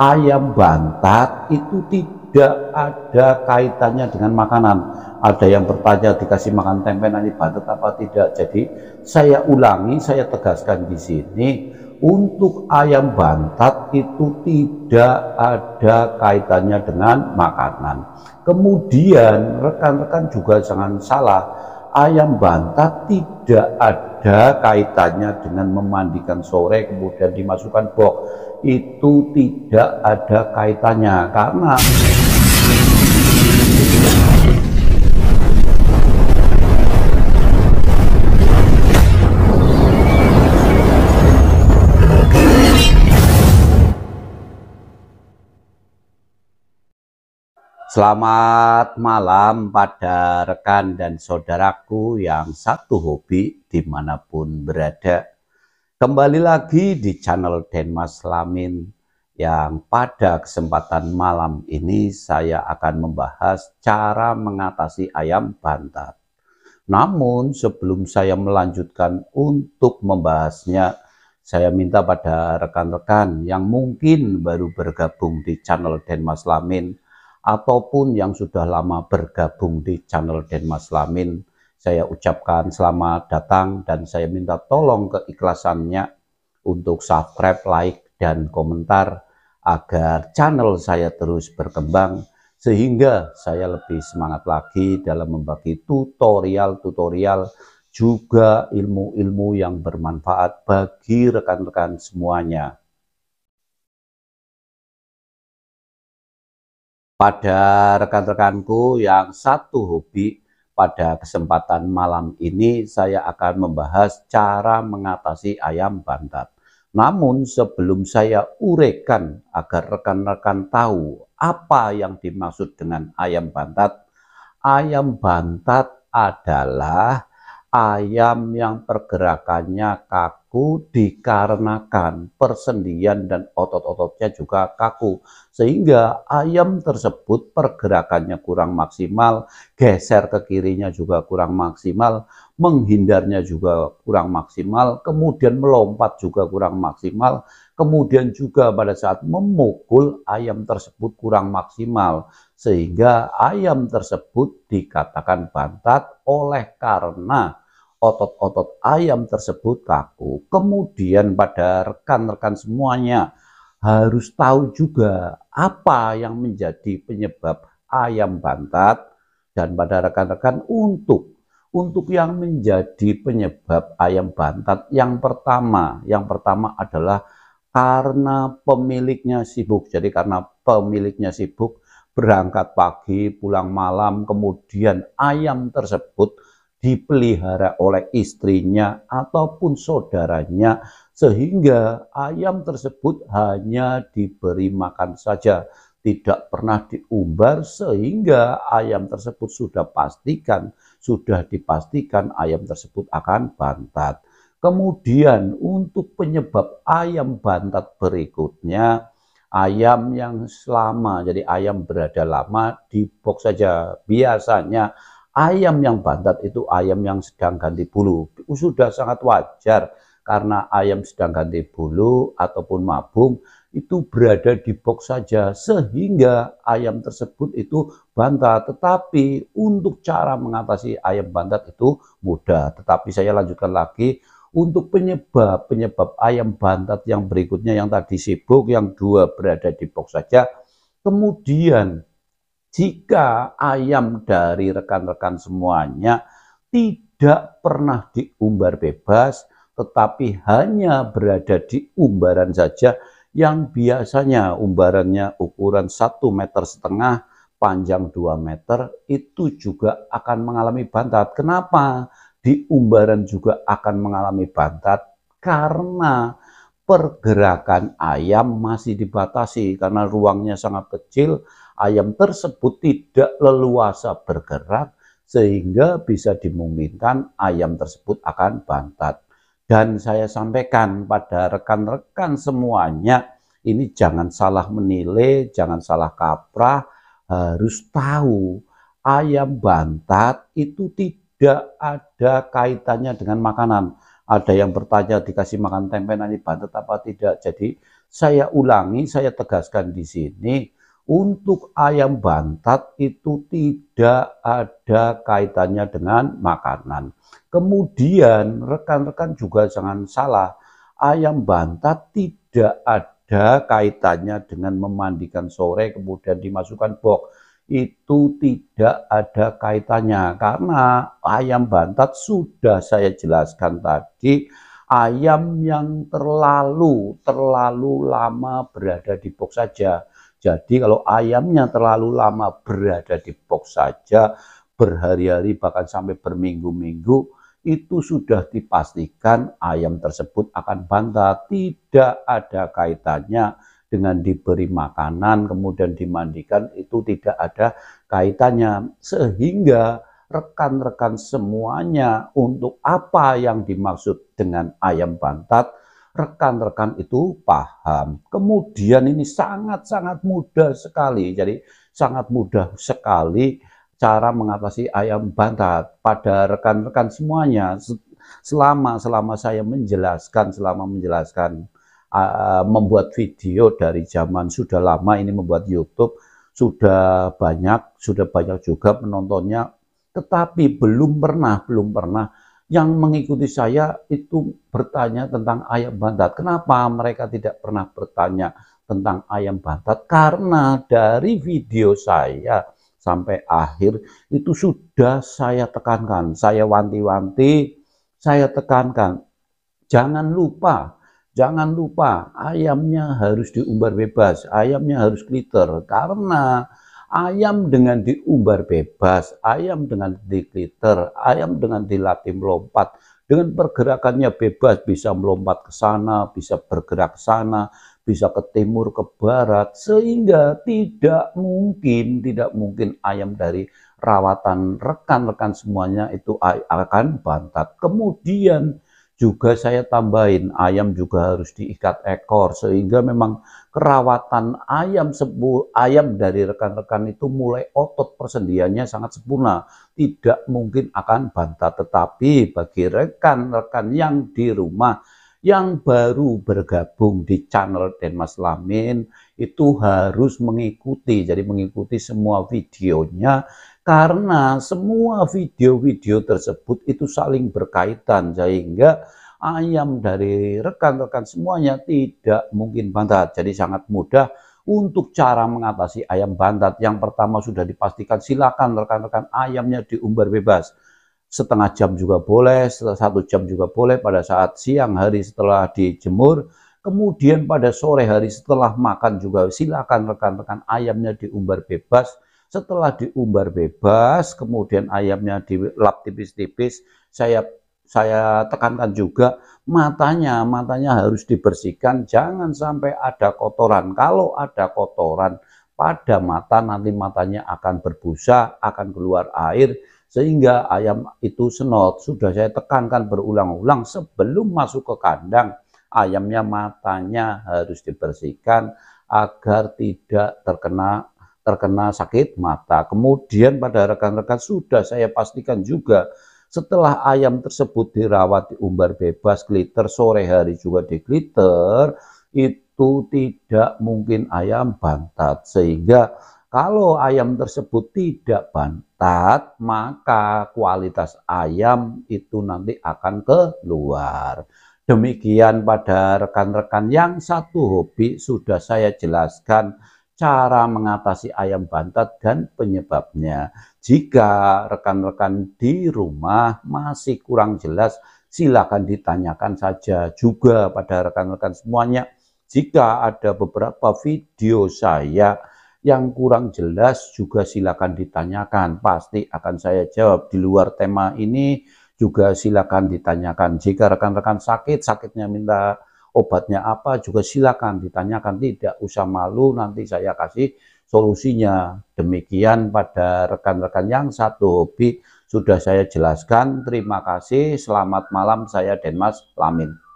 ayam bantat itu tidak ada kaitannya dengan makanan. Ada yang bertanya dikasih makan tempe nanti bantat apa tidak. Jadi saya ulangi, saya tegaskan di sini untuk ayam bantat itu tidak ada kaitannya dengan makanan. Kemudian rekan-rekan juga jangan salah ayam banta tidak ada kaitannya dengan memandikan sore kemudian dimasukkan box itu tidak ada kaitannya karena Selamat malam pada rekan dan saudaraku yang satu hobi dimanapun berada. Kembali lagi di channel Denmas Lamin yang pada kesempatan malam ini saya akan membahas cara mengatasi ayam bantat. Namun sebelum saya melanjutkan untuk membahasnya, saya minta pada rekan-rekan yang mungkin baru bergabung di channel Denmas Lamin, ataupun yang sudah lama bergabung di channel Denmas Lamin. Saya ucapkan selamat datang dan saya minta tolong keikhlasannya untuk subscribe, like, dan komentar agar channel saya terus berkembang sehingga saya lebih semangat lagi dalam membagi tutorial-tutorial juga ilmu-ilmu yang bermanfaat bagi rekan-rekan semuanya. pada rekan-rekanku yang satu hobi pada kesempatan malam ini saya akan membahas cara mengatasi ayam bantat. Namun sebelum saya urekan agar rekan-rekan tahu apa yang dimaksud dengan ayam bantat, ayam bantat adalah ayam yang pergerakannya kaku kaku dikarenakan persendian dan otot-ototnya juga kaku. Sehingga ayam tersebut pergerakannya kurang maksimal, geser ke kirinya juga kurang maksimal, menghindarnya juga kurang maksimal, kemudian melompat juga kurang maksimal, kemudian juga pada saat memukul ayam tersebut kurang maksimal. Sehingga ayam tersebut dikatakan bantat oleh karena otot-otot ayam tersebut kaku. Kemudian pada rekan-rekan semuanya harus tahu juga apa yang menjadi penyebab ayam bantat dan pada rekan-rekan untuk untuk yang menjadi penyebab ayam bantat yang pertama yang pertama adalah karena pemiliknya sibuk jadi karena pemiliknya sibuk berangkat pagi pulang malam kemudian ayam tersebut dipelihara oleh istrinya ataupun saudaranya sehingga ayam tersebut hanya diberi makan saja tidak pernah diumbar sehingga ayam tersebut sudah pastikan sudah dipastikan ayam tersebut akan bantat. Kemudian untuk penyebab ayam bantat berikutnya ayam yang selama jadi ayam berada lama di box saja biasanya Ayam yang bantat itu ayam yang sedang ganti bulu. Sudah sangat wajar karena ayam sedang ganti bulu ataupun mabung itu berada di box saja sehingga ayam tersebut itu bantat tetapi untuk cara mengatasi ayam bantat itu mudah tetapi saya lanjutkan lagi untuk penyebab penyebab ayam bantat yang berikutnya yang tadi sibuk yang dua berada di box saja kemudian jika ayam dari rekan-rekan semuanya tidak pernah diumbar bebas, tetapi hanya berada di umbaran saja yang biasanya umbarannya ukuran 1 meter setengah panjang 2 meter itu juga akan mengalami bantat. Kenapa? Di umbaran juga akan mengalami bantat karena pergerakan ayam masih dibatasi karena ruangnya sangat kecil ayam tersebut tidak leluasa bergerak sehingga bisa dimungkinkan ayam tersebut akan bantat. Dan saya sampaikan pada rekan-rekan semuanya, ini jangan salah menilai, jangan salah kaprah, harus tahu ayam bantat itu tidak ada kaitannya dengan makanan. Ada yang bertanya dikasih makan tempe nanti bantat apa tidak. Jadi saya ulangi, saya tegaskan di sini, untuk ayam bantat itu tidak ada kaitannya dengan makanan. Kemudian rekan-rekan juga jangan salah, ayam bantat tidak ada kaitannya dengan memandikan sore kemudian dimasukkan box. Itu tidak ada kaitannya karena ayam bantat sudah saya jelaskan tadi ayam yang terlalu terlalu lama berada di box saja jadi kalau ayamnya terlalu lama berada di box saja, berhari-hari bahkan sampai berminggu-minggu, itu sudah dipastikan ayam tersebut akan bantah. Tidak ada kaitannya dengan diberi makanan, kemudian dimandikan, itu tidak ada kaitannya. Sehingga rekan-rekan semuanya untuk apa yang dimaksud dengan ayam bantat rekan-rekan itu paham. Kemudian ini sangat-sangat mudah sekali. Jadi sangat mudah sekali cara mengatasi ayam bantat pada rekan-rekan semuanya selama selama saya menjelaskan selama menjelaskan uh, membuat video dari zaman sudah lama ini membuat YouTube sudah banyak sudah banyak juga penontonnya tetapi belum pernah belum pernah yang mengikuti saya itu bertanya tentang ayam bantat. Kenapa mereka tidak pernah bertanya tentang ayam bantat? Karena dari video saya sampai akhir itu sudah saya tekankan, saya wanti-wanti, saya tekankan. Jangan lupa, jangan lupa ayamnya harus diumbar bebas, ayamnya harus glitter karena Ayam dengan diumbar bebas, ayam dengan dikliter, ayam dengan dilatih melompat, dengan pergerakannya bebas bisa melompat ke sana, bisa bergerak ke sana, bisa ke timur ke barat sehingga tidak mungkin tidak mungkin ayam dari rawatan rekan-rekan semuanya itu akan bantat. Kemudian juga saya tambahin ayam juga harus diikat ekor sehingga memang kerawatan ayam sebu ayam dari rekan-rekan itu mulai otot persendiannya sangat sempurna tidak mungkin akan banta tetapi bagi rekan-rekan yang di rumah yang baru bergabung di channel Denmas Lamin itu harus mengikuti jadi mengikuti semua videonya karena semua video-video tersebut itu saling berkaitan sehingga ayam dari rekan-rekan semuanya tidak mungkin bantat. Jadi sangat mudah untuk cara mengatasi ayam bantat. Yang pertama sudah dipastikan silakan rekan-rekan ayamnya diumbar bebas. Setengah jam juga boleh, setelah satu jam juga boleh pada saat siang hari setelah dijemur. Kemudian pada sore hari setelah makan juga silakan rekan-rekan ayamnya diumbar bebas setelah diumbar bebas, kemudian ayamnya dilap tipis-tipis, saya saya tekankan juga matanya, matanya harus dibersihkan, jangan sampai ada kotoran. Kalau ada kotoran pada mata, nanti matanya akan berbusa, akan keluar air, sehingga ayam itu senot. Sudah saya tekankan berulang-ulang sebelum masuk ke kandang, ayamnya matanya harus dibersihkan agar tidak terkena terkena sakit mata. Kemudian pada rekan-rekan sudah saya pastikan juga setelah ayam tersebut dirawat di umbar bebas glitter sore hari juga di glitter itu tidak mungkin ayam bantat sehingga kalau ayam tersebut tidak bantat maka kualitas ayam itu nanti akan keluar. Demikian pada rekan-rekan yang satu hobi sudah saya jelaskan cara mengatasi ayam bantat dan penyebabnya. Jika rekan-rekan di rumah masih kurang jelas, silakan ditanyakan saja juga pada rekan-rekan semuanya. Jika ada beberapa video saya yang kurang jelas juga silakan ditanyakan. Pasti akan saya jawab di luar tema ini juga silakan ditanyakan. Jika rekan-rekan sakit, sakitnya minta obatnya apa juga silakan ditanyakan tidak usah malu nanti saya kasih solusinya demikian pada rekan-rekan yang satu hobi sudah saya jelaskan terima kasih selamat malam saya Denmas Lamin